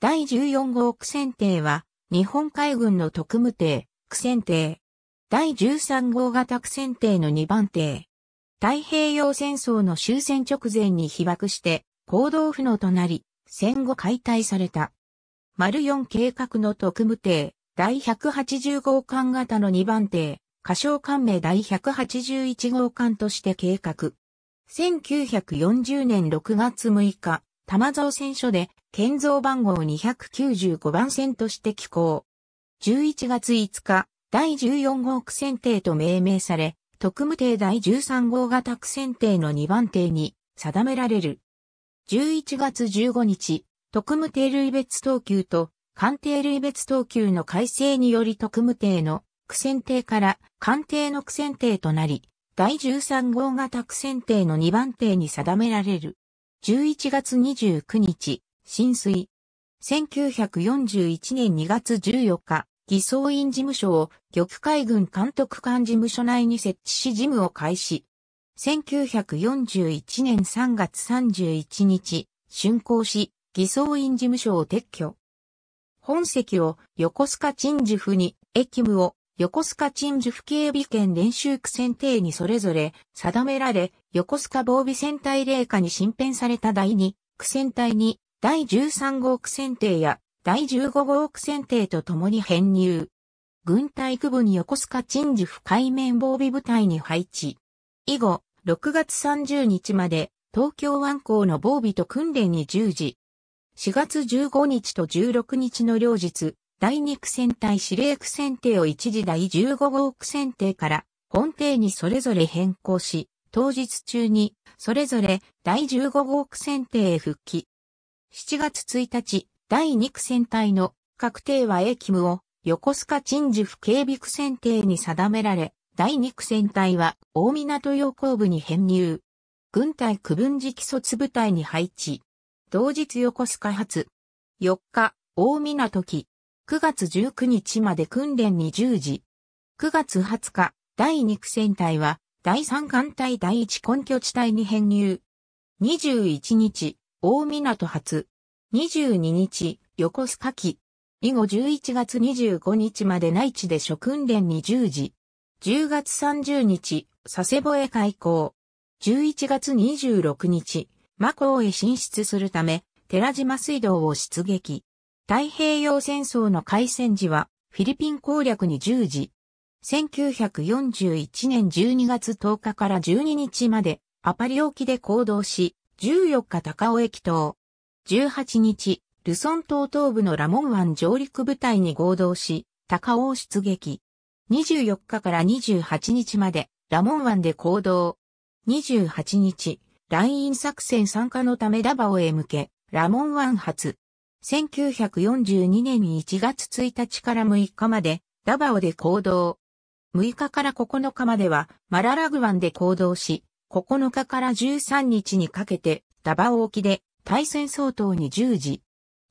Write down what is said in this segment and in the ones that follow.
第14号苦戦艇は、日本海軍の特務艇、苦戦艇。第13号型苦戦艇の2番艇。太平洋戦争の終戦直前に被爆して、行動不能となり、戦後解体された。丸4計画の特務艇、第180号艦型の2番艇、仮称艦名第181号艦として計画。1940年6月6日、玉造船所で建造番号295番線として寄港。11月5日、第14号区選定と命名され、特務艇第13号型区選定の2番艇に定められる。11月15日、特務艇類別等級と艦艇類別等級の改正により特務艇の区選艇から艦艇の区選艇となり、第13号型区選艇の2番艇に定められる。11月29日、浸水。1941年2月14日、偽装院事務所を玉海軍監督官事務所内に設置し事務を開始。1941年3月31日、竣工し、偽装院事務所を撤去。本籍を横須賀鎮守府に、駅務を横須賀鎮守府警備県練習区選定にそれぞれ定められ、横須賀防備戦隊霊下に新編された第2、区選隊に第13号区選定や第15号区選定とともに編入。軍隊区部に横須賀鎮守府海面防備部隊に配置。以後、6月30日まで東京湾港の防備と訓練に従事。4月15日と16日の両日、第2区選隊司令区選定を一時第15号区選定から本定にそれぞれ変更し、当日中にそれぞれ第15号区選定へ復帰。7月1日、第2区戦隊の確定は A キ務を横須賀鎮守府警備区選定に定められ、第2区戦隊は大港洋行部に編入。軍隊区分時基卒部隊に配置。同日横須賀発。4日、大港期。9月19日まで訓練に10時。9月20日、第2区戦隊は、第3艦隊第1根拠地帯に編入。21日、大港発。22日、横須賀機。以後11月25日まで内地で諸訓練に従事。10月30日、佐世保へ開港。11月26日、マコーへ進出するため、寺島水道を出撃。太平洋戦争の開戦時は、フィリピン攻略に従事。1941年12月10日から12日まで、アパリ沖で行動し、14日高尾駅島。18日、ルソン島東部のラモン湾上陸部隊に合同し、高尾を出撃。24日から28日まで、ラモン湾で行動。28日、ライン作戦参加のためダバオへ向け、ラモン湾発。1942年1月1日から6日まで、ダバオで行動。6日から9日までは、マララグ湾で行動し、9日から13日にかけて、ダバオ沖で、対戦相当に10時。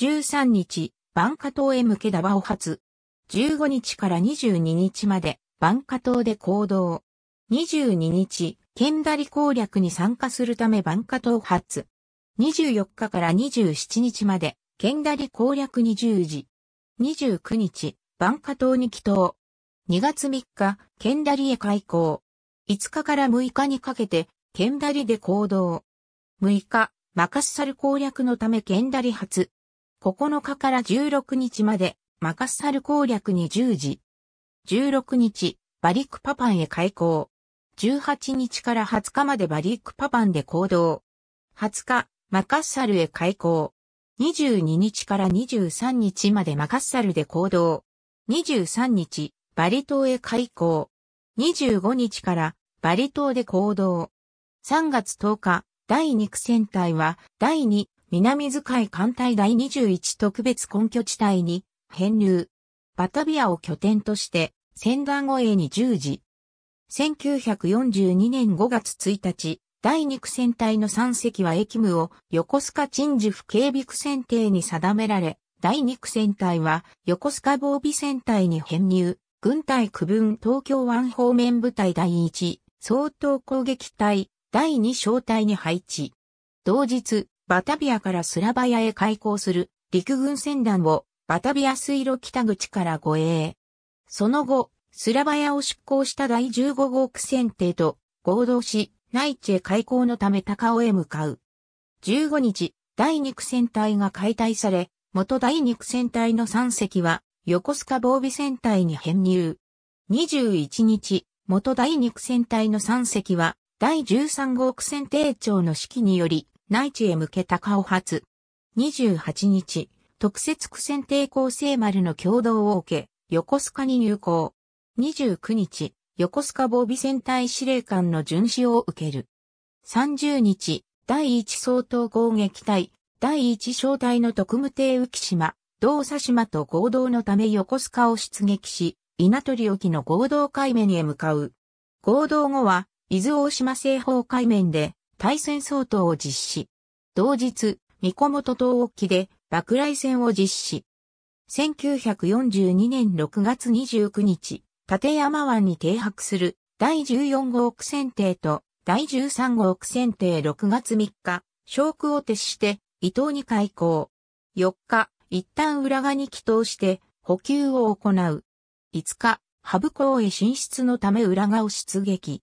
13日、バンカ島へ向けダバオ発。15日から22日まで、バンカ島で行動。22日、ケンダリ攻略に参加するためバンカ島発。24日から27日まで、ケンダリ攻略に10時。29日、バンカ島に帰島。2月3日、ケンダリへ開港。5日から6日にかけて、剣ダリで行動。6日、マカッサル攻略のため剣ダリ発。9日から16日まで、マカッサル攻略に10時。16日、バリックパパンへ開港。18日から20日までバリックパパンで行動。20日、マカッサルへ開港。22日から23日までマカッサルで行動。23日、バリ島へ開港。25日からバリ島で行動。3月10日、第2区戦隊は第2南使い艦隊第21特別根拠地帯に編入。バタビアを拠点として戦団護衛に従事。1942年5月1日、第2区戦隊の3隻は駅務を横須賀鎮守府警備区選定に定められ、第2区戦隊は横須賀防備戦隊に編入。軍隊区分東京湾方面部隊第1、総統攻撃隊、第2小隊に配置。同日、バタビアからスラバヤへ開港する陸軍船団をバタビア水路北口から護衛。その後、スラバヤを出港した第15号区船艇と合同し、内地へ開港のため高尾へ向かう。15日、第2区船隊が解体され、元第2区船隊の3隻は横須賀防備戦隊に編入。21日、元第2区戦隊の3隻は、第13号区戦艇長の指揮により、内地へ向けた顔発。28日、特設区戦艇構成丸の共同を受け、横須賀に入港。29日、横須賀防備戦隊司令官の巡視を受ける。30日、第1総統攻撃隊、第1小隊の特務艇浮島、同佐島と合同のため横須賀を出撃し、稲取沖の合同海面へ向かう。合同後は、伊豆大島西方海面で、対戦相当を実施。同日、三小本島沖で、爆雷戦を実施。1942年6月29日、立山湾に停泊する第14号区船艇と第13号区船艇6月3日、昇空を徹して、伊東に開港。4日、一旦浦賀に祈祷して補給を行う。5日、ハブ港へ進出のため浦賀を出撃。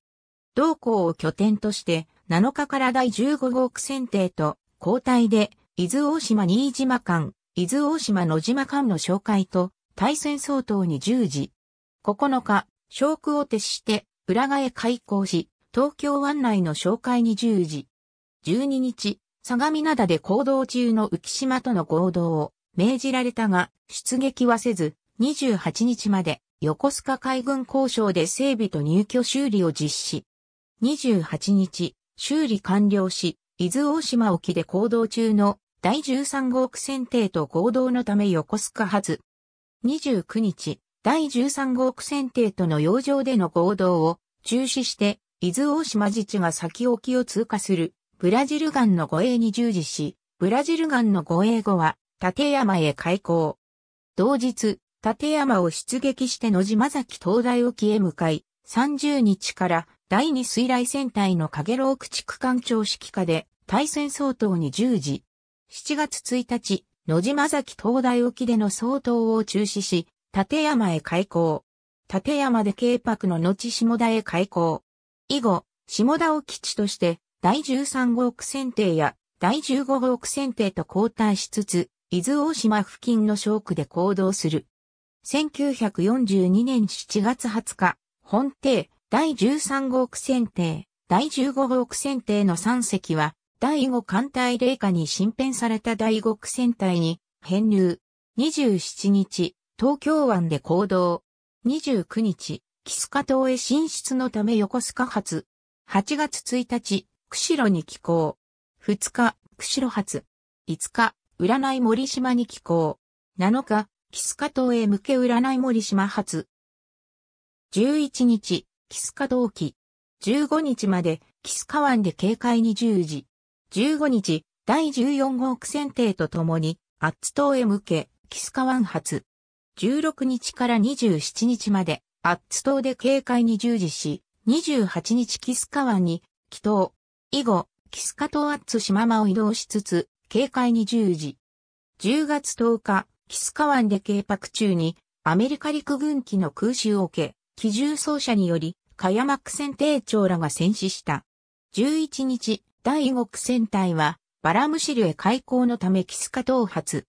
同港を拠点として7日から第15号区選定と交代で伊豆大島新島間、伊豆大島野島間の紹介と対戦相当に従事。9日、昇空を徹して浦賀へ開港し、東京湾内の紹介に従事。12日、相模灘で行動中の浮島との合同を命じられたが、出撃はせず、28日まで横須賀海軍交渉で整備と入居修理を実施。28日、修理完了し、伊豆大島沖で行動中の第13号区選定と合同のため横須賀発。29日、第13号区選定との洋上での合同を中止して、伊豆大島自治が先沖を通過するブラジル岸の護衛に従事し、ブラジル岸の護衛後は立山へ開港。同日、立山を出撃して野島崎東大沖へ向かい、30日から第二水雷戦隊の影廊駆逐艦長指揮下で対戦相当に従事。7月1日、野島崎東大沖での総統を中止し、立山へ開港。立山で軽白の後下田へ開港。以後、下田を基地として、第13号区選定や第15号区選定と交代しつつ、伊豆大島付近の小区で行動する。1942年7月20日、本艇、第13号区選定、第15号区選定の3隻は、第5艦隊霊下に新編された第5区選隊に編入。27日、東京湾で行動。29日、キスカ島へ進出のため横須賀発。8月1日、釧路に寄港。2日、釧路発。5日、占い森島に寄港。7日、キスカ島へ向け占い森島発。11日、キスカ島期。15日まで、キスカ湾で警戒に従事。15日、第14号区選定とともに、アッツ島へ向け、キスカ湾発。16日から27日まで、アッツ島で警戒に従事し、28日キスカ湾に、帰島。以後、キスカ島アッツ島間を移動しつつ、警戒に従事。10月10日、キスカ湾で計画中に、アメリカ陸軍機の空襲を受け、機銃奏者により、カヤマック船艇長らが戦死した。11日、第五区船隊は、バラムシルへ開港のためキスカ頭発。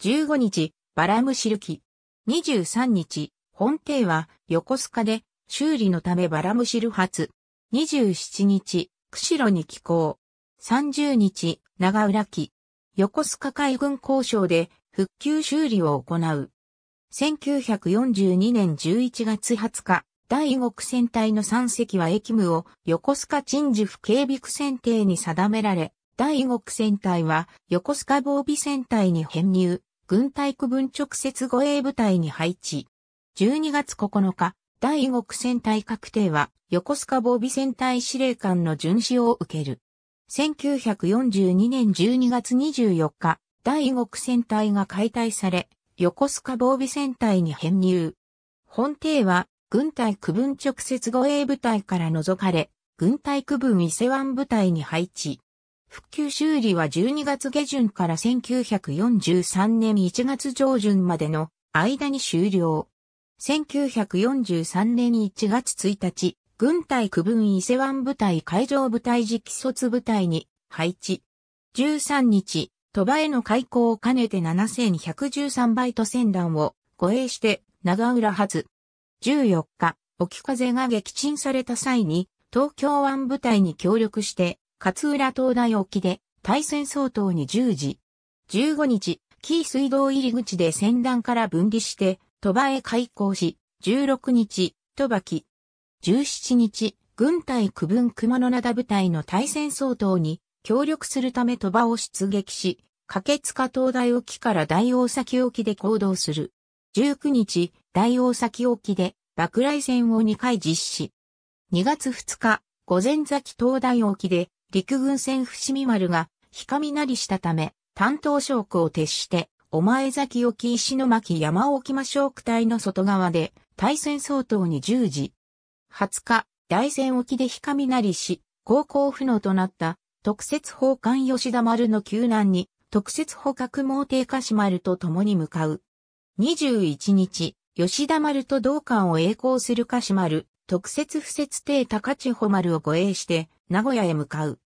15日、バラムシル機。23日、本艇は横須賀で修理のためバラムシル発。27日、釧路に寄港。30日、長浦機。横須賀海軍交渉で復旧修理を行う。1942年11月20日、第五戦隊の3隻は駅務を横須賀陳守府警備区選定に定められ、第五戦隊は横須賀防備戦隊に編入、軍隊区分直接護衛部隊に配置。12月9日、第五戦隊確定は横須賀防備戦隊司令官の巡視を受ける。1942年12月24日、第五区戦隊が解体され、横須賀防備戦隊に編入。本艇は、軍隊区分直接護衛部隊から除かれ、軍隊区分伊勢湾部隊に配置。復旧修理は12月下旬から1943年1月上旬までの間に終了。1943年1月1日、軍隊区分伊勢湾部隊海上部隊次卒部隊に配置。13日、鳥羽への開港を兼ねて7 1 1 3イト船団を護衛して長浦発。14日、沖風が撃沈された際に東京湾部隊に協力して勝浦東大沖で対戦相当に従事。15日、紀伊水道入り口で船団から分離して鳥羽へ開港し、16日、鳥羽機、17日、軍隊区分熊野灘部隊の対戦総統に協力するため鳥羽を出撃し、駆けつか東大沖から大大崎沖で行動する。19日、大大崎沖で爆雷戦を2回実施。2月2日、午前崎東大沖で陸軍船伏見丸が日上なりしたため、担当将校を徹して、お前崎沖石巻山沖間将区隊の外側で対戦相当に従事。20日、大戦沖で氷雷し、航行不能となった特設砲艦吉田丸の救難に特設捕獲猛艇鹿島丸と共に向かう。21日、吉田丸と同艦を栄光する鹿島丸、特設不設艇高千穂丸を護衛して名古屋へ向かう。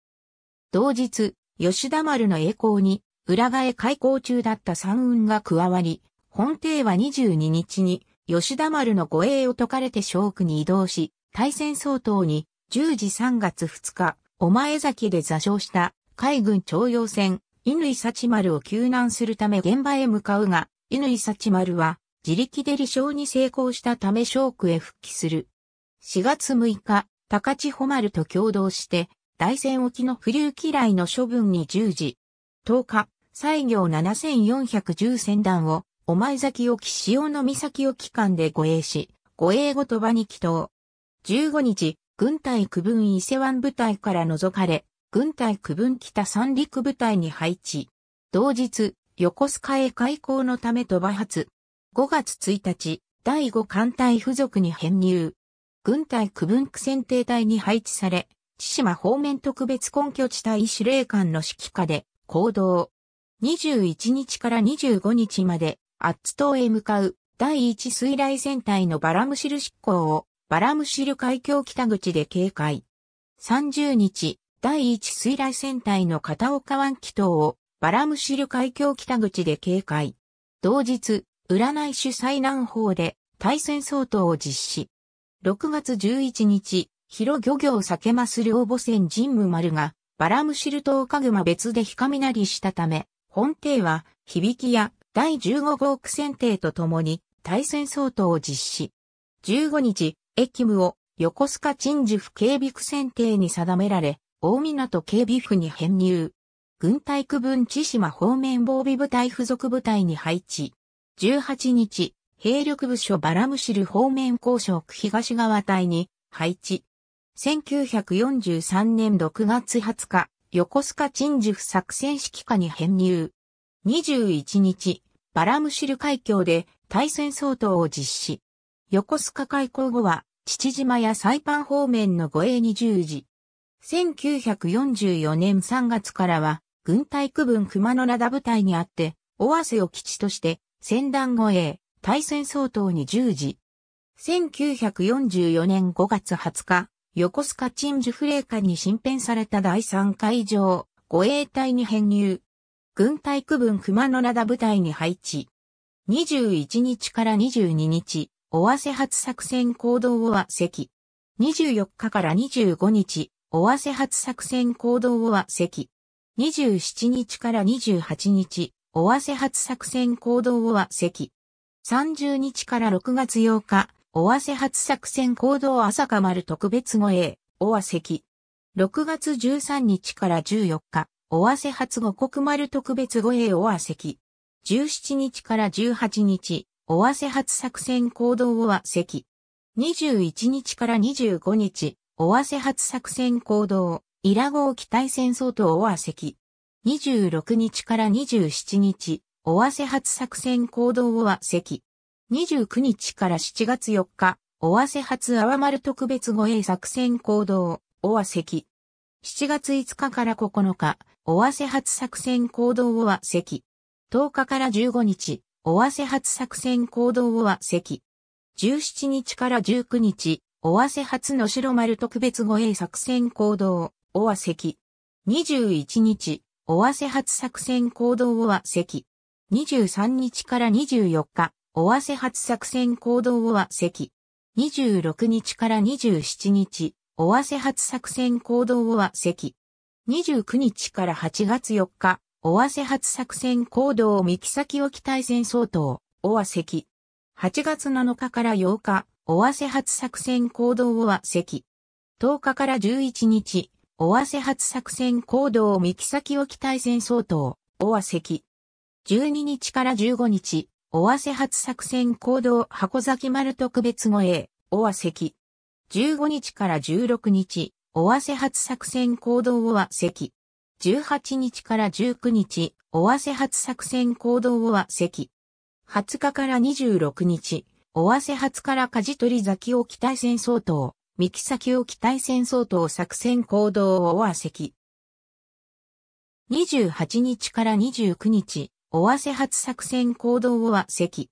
同日、吉田丸の栄光に裏替え開港中だった三運が加わり、本艇は22日に吉田丸の護衛を解かれて小区に移動し、対戦相当に10時3月2日、お前崎で座礁した海軍徴用船、乾幸丸を救難するため現場へ向かうが、乾幸丸は自力で離礁に成功したため小区へ復帰する。4月6日、高千穂丸と共同して、大戦沖の浮流嫌いの処分に従事。10日、西行7410船団をお前崎沖潮の岬沖間で護衛し、護衛後鳥羽に祈祷。15日、軍隊区分伊勢湾部隊から除かれ、軍隊区分北三陸部隊に配置。同日、横須賀へ開港のため鳥羽発。5月1日、第5艦隊付属に編入。軍隊区分区選定隊に配置され、千島方面特別根拠地帯司令官の指揮下で行動。21日から25日までアッツ島へ向かう第一水雷戦隊のバラムシル執行をバラムシル海峡北口で警戒。30日、第一水雷戦隊の片岡湾祈島をバラムシル海峡北口で警戒。同日、占い主災南方で対戦相当を実施。6月11日、広漁業酒まする応募船神武丸がバラムシル島カグマ別で日雷したため、本艇は響きや第15号区選定とともに対戦相当を実施。15日、駅務を横須賀鎮守府警備区選定に定められ、大港警備府に編入。軍隊区分千島方面防備部隊付属部隊に配置。18日、兵力部署バラムシル方面交渉区東側隊に配置。1943年6月20日、横須賀鎮守府作戦指揮下に編入。21日、バラムシル海峡で対戦相当を実施。横須賀開港後は、父島やサイパン方面の護衛に従事。1944年3月からは、軍隊区分熊野灘部隊にあって、尾鷲を基地として、戦団護衛、対戦相当に従事。1944年5月20日、横須賀鎮守フレーカに新編された第3海上護衛隊に編入。軍隊区分熊野灘部隊に配置。21日から22日、尾鷲発作戦行動をは席。24日から25日、尾鷲発作戦行動をは席。27日から28日、尾鷲発作戦行動をは席。30日から6月8日、尾鷲発作戦行動朝か丸特別護衛、尾鷲席。6月13日から14日、尾鷲発五国丸特別護衛尾鷲17日から18日、尾鷲発作戦行動尾鷲21日から25日、尾鷲発作戦行動、イラ号機体戦相当尾鷲26日から27日、尾鷲発作戦行動尾鷲29日から7月4日、尾鷲発阿波丸特別護衛作戦行動、尾鷲7月5日から9日、尾鷲発作戦行動をは席。10日から15日、尾鷲発作戦行動をは席。17日から19日、尾鷲発の白丸特別護衛作戦行動、尾鷲席。21日、尾鷲発作戦行動をは席。23日から24日、尾鷲発作戦行動をは席。26日から27日、尾鷲発作戦行動をは席。29日から8月4日、尾鷲発作戦行動三木崎沖大戦相当、尾鷲木。8月7日から8日、尾鷲発作戦行動尾鷲木。10日から11日、尾鷲発作戦行動三木崎沖大戦相当、尾鷲木。12日から15日、尾鷲発作戦行動箱崎丸特別護衛、尾鷲木。15日から16日、尾鷲発作戦行動をは席。18日から19日、尾鷲発作戦行動をは席。20日から26日、尾鷲発から舵取り先崎沖大戦相当、三木先崎沖大戦相当作戦行動を尾鷲。28日から29日、尾鷲発作戦行動をは席。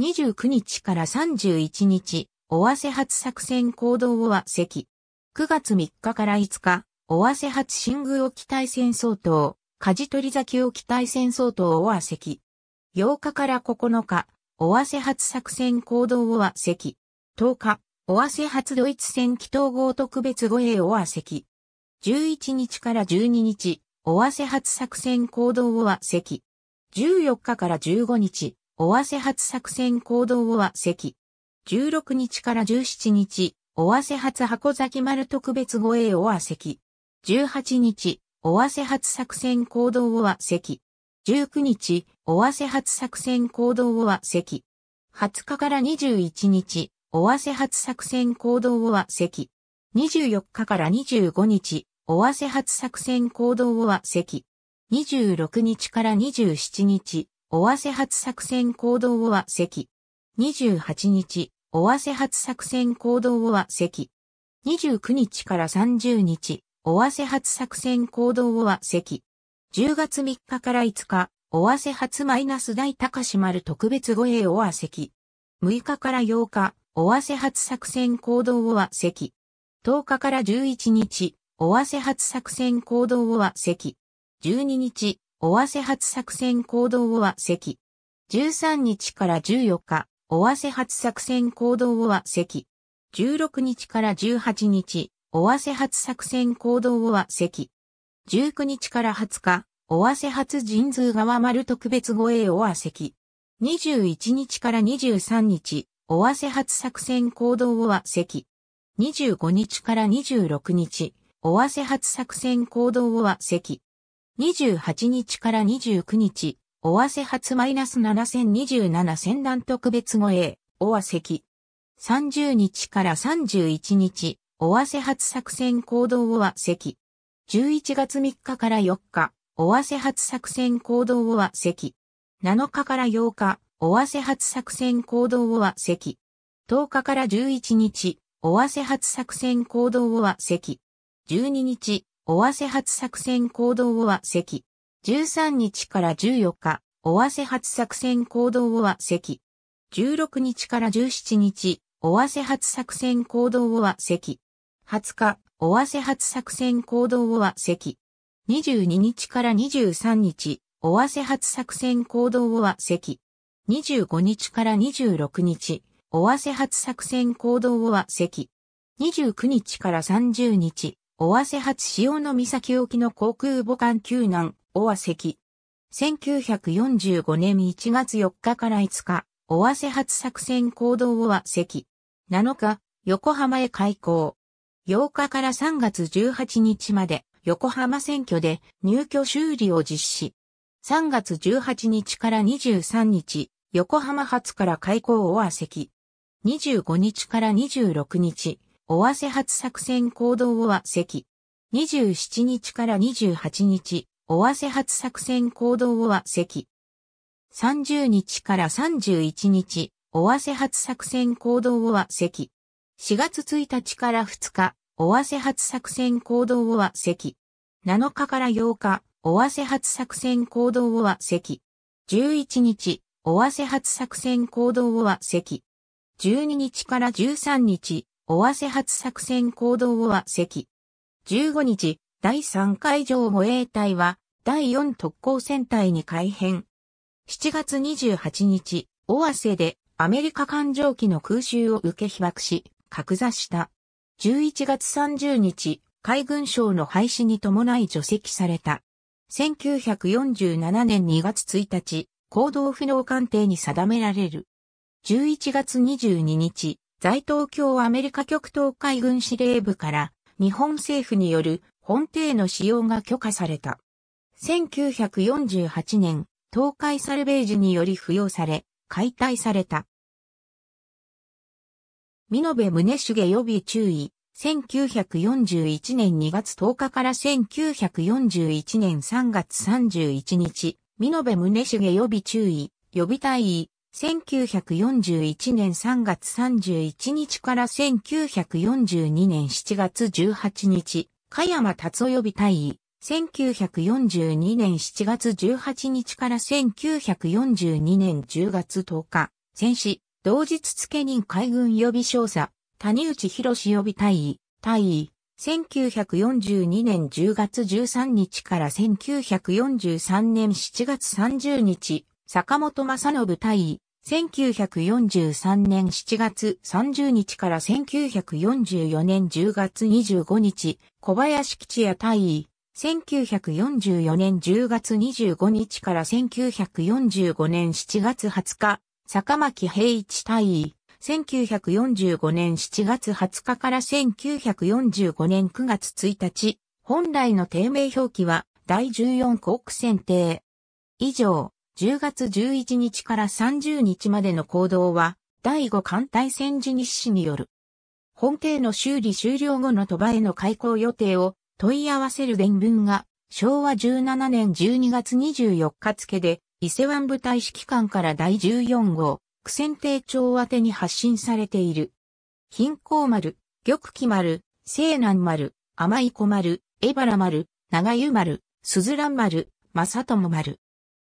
29日から31日、尾鷲発作戦行動をは席。9月3日から5日、尾鷲初新宮沖大戦総統、舵取崎沖大戦総統尾鷲席。8日から9日、尾鷲発作戦行動尾鷲席。10日、尾鷲発ドイツ戦祈祷号特別護衛尾鷲席。11日から12日、尾鷲発作戦行動尾鷲席。14日から15日、尾鷲発作戦行動尾鷲席。16日から17日、尾鷲初箱崎丸特別護衛尾鷲18日、尾鷲初作戦行動尾鷲19日、尾鷲初作戦行動尾鷲20日から21日、尾鷲初作戦行動尾鷲24日から25日、尾鷲初作戦行動尾鷲26日から27日、尾鷲初作戦行動尾鷲28日、尾鷲発作戦行動尾鷲。29日から30日、尾鷲発作戦行動尾鷲。10月3日から5日、尾鷲発マイナス大高島る特別護衛は席。6日から8日、尾鷲発作戦行動尾鷲。10日から11日、尾鷲発作戦行動は席。12日、尾鷲発作戦行動は席。13日から14日、尾鷲発作戦行動は席。16日から18日、尾鷲発作戦行動は席。19日から20日、尾鷲発神通川丸特別護衛尾鷲席。21日から23日、尾鷲発作戦行動は席。25日から26日、尾鷲発作戦行動は席。28日から29日、尾鷲発マイナス7027戦団特別護衛、尾鷲記。30日から31日、尾鷲発作戦行動尾鷲記。11月3日から4日、尾鷲発作戦行動尾鷲記。7日から8日、尾鷲発作戦行動尾鷲記。10日から11日、尾鷲発作戦行動尾鷲記。12日、尾鷲発作戦行動尾鷲記。13日から14日、尾鷲発作戦行動を和席。16日から17日、尾鷲発作戦行動を和席。20日、尾鷲発作戦行動を和席。22日から23日、尾鷲発作戦行動を和席。25日から26日、尾鷲発作戦行動を和席。29日から30日、尾鷲発潮の岬沖の航空母艦救難、尾和石。1945年1月4日から5日、尾瀬発作戦行動尾和石。7日、横浜へ開港。8日から3月18日まで、横浜選挙で入居修理を実施。3月18日から23日、横浜発から開港尾鷲石。25日から26日、尾瀬発作戦行動尾鷲石。27日から28日、尾鷲発作戦行動をは席。30日から31日、尾鷲発作戦行動をは席。4月1日から2日、尾鷲発作戦行動をは席。7日から8日、尾鷲発作戦行動をは席。11日、尾鷲発作戦行動をは席。12日から13日、尾鷲発作戦行動をは席。15日、第3海上護衛隊は、第4特攻戦隊に改編。7月28日、オアセでアメリカ艦上機の空襲を受け被爆し、格座した。11月30日、海軍省の廃止に伴い除籍された。1947年2月1日、行動不能鑑定に定められる。11月22日、在東京アメリカ極東海軍司令部から日本政府による本艇の使用が許可された。1948年、東海サルベージにより付与され、解体された。美延宗重予備注意、1941年2月10日から1941年3月31日、美延宗重予備注意、予備隊尉、1941年3月31日から1942年7月18日、加山達夫予備隊尉、1942年7月18日から1942年10月10日、戦死、同日付任海軍予備少佐、谷内博士予備隊尉、隊尉、1942年10月13日から1943年7月30日、坂本正信隊尉、1943年7月30日から1944年10月25日、小林吉也隊尉、1944年10月25日から1945年7月20日、坂巻平一大尉。1945年7月20日から1945年9月1日、本来の定名表記は第14国選定。以上、10月11日から30日までの行動は、第5艦隊戦時日誌による。本艇の修理終了後の鳥羽への開港予定を問い合わせる伝文が昭和17年12月24日付で伊勢湾部隊指揮官から第14号苦戦艇長宛に発信されている。貧困丸、玉木丸、西南丸、甘い子丸、江原丸、長湯丸、鈴蘭丸、正友丸。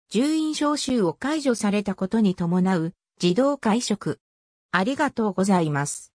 住院召集を解除されたことに伴う自動会食。ありがとうございます。